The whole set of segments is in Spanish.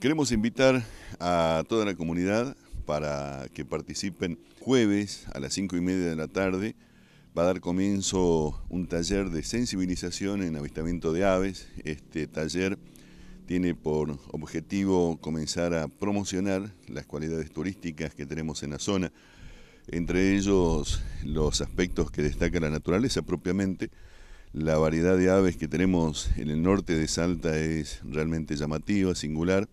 Queremos invitar a toda la comunidad para que participen jueves a las 5 y media de la tarde. Va a dar comienzo un taller de sensibilización en avistamiento de aves. Este taller tiene por objetivo comenzar a promocionar las cualidades turísticas que tenemos en la zona, entre ellos los aspectos que destaca la naturaleza propiamente. La variedad de aves que tenemos en el norte de Salta es realmente llamativa, singular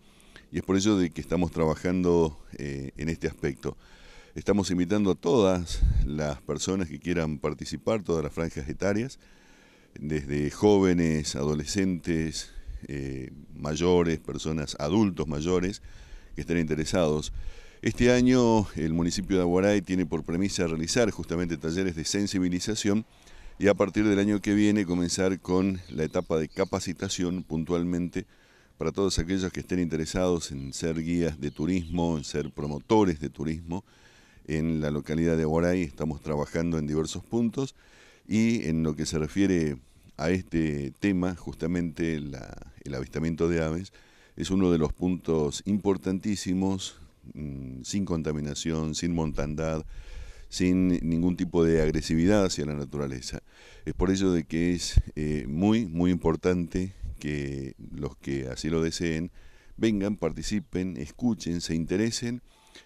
y es por ello de que estamos trabajando eh, en este aspecto. Estamos invitando a todas las personas que quieran participar, todas las franjas etarias, desde jóvenes, adolescentes, eh, mayores, personas adultos mayores que estén interesados. Este año el municipio de Aguaray tiene por premisa realizar justamente talleres de sensibilización y a partir del año que viene comenzar con la etapa de capacitación puntualmente para todos aquellos que estén interesados en ser guías de turismo, en ser promotores de turismo. En la localidad de Guaray estamos trabajando en diversos puntos y en lo que se refiere a este tema, justamente el avistamiento de aves, es uno de los puntos importantísimos, mm, sin contaminación, sin montandad, sin ningún tipo de agresividad hacia la naturaleza. Es por ello de que es eh, muy, muy importante que los que así lo deseen vengan, participen, escuchen, se interesen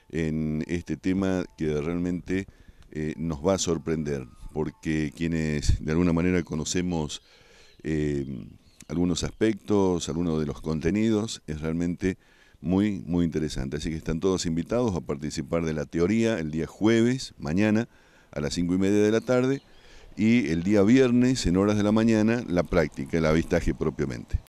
en este tema que realmente eh, nos va a sorprender, porque quienes de alguna manera conocemos eh, algunos aspectos, algunos de los contenidos, es realmente muy, muy interesante. Así que están todos invitados a participar de la teoría el día jueves, mañana, a las cinco y media de la tarde y el día viernes en horas de la mañana la práctica, el avistaje propiamente.